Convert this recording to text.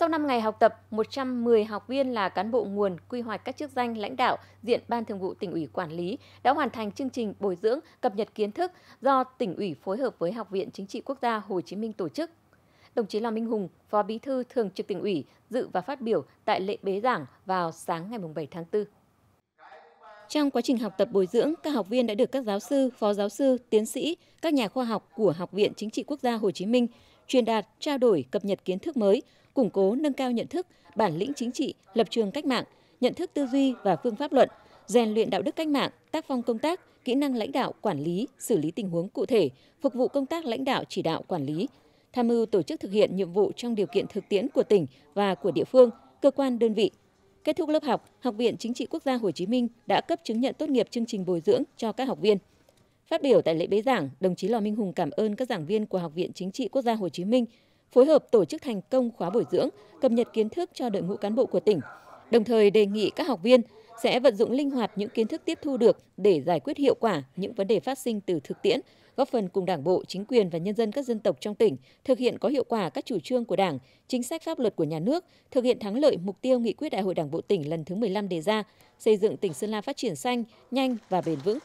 Sau 5 ngày học tập, 110 học viên là cán bộ nguồn quy hoạch các chức danh lãnh đạo diện Ban Thường vụ tỉnh ủy quản lý đã hoàn thành chương trình bồi dưỡng cập nhật kiến thức do tỉnh ủy phối hợp với Học viện Chính trị Quốc gia Hồ Chí Minh tổ chức. Đồng chí Lò Minh Hùng, Phó Bí thư Thường trực tỉnh ủy, dự và phát biểu tại lễ bế giảng vào sáng ngày 7 tháng 4. Trong quá trình học tập bồi dưỡng, các học viên đã được các giáo sư, phó giáo sư, tiến sĩ, các nhà khoa học của Học viện Chính trị Quốc gia Hồ Chí Minh truyền đạt, trao đổi, cập nhật kiến thức mới, củng cố nâng cao nhận thức, bản lĩnh chính trị, lập trường cách mạng, nhận thức tư duy và phương pháp luận, rèn luyện đạo đức cách mạng, tác phong công tác, kỹ năng lãnh đạo, quản lý, xử lý tình huống cụ thể, phục vụ công tác lãnh đạo chỉ đạo quản lý, tham mưu tổ chức thực hiện nhiệm vụ trong điều kiện thực tiễn của tỉnh và của địa phương, cơ quan đơn vị Kết thúc lớp học, Học viện Chính trị Quốc gia Hồ Chí Minh đã cấp chứng nhận tốt nghiệp chương trình bồi dưỡng cho các học viên. Phát biểu tại lễ bế giảng, đồng chí Lò Minh Hùng cảm ơn các giảng viên của Học viện Chính trị Quốc gia Hồ Chí Minh phối hợp tổ chức thành công khóa bồi dưỡng, cập nhật kiến thức cho đội ngũ cán bộ của tỉnh. Đồng thời đề nghị các học viên sẽ vận dụng linh hoạt những kiến thức tiếp thu được để giải quyết hiệu quả những vấn đề phát sinh từ thực tiễn, góp phần cùng Đảng bộ, chính quyền và nhân dân các dân tộc trong tỉnh thực hiện có hiệu quả các chủ trương của Đảng, chính sách pháp luật của nhà nước, thực hiện thắng lợi mục tiêu nghị quyết Đại hội Đảng bộ tỉnh lần thứ 15 đề ra, xây dựng tỉnh Sơn La phát triển xanh, nhanh và bền vững.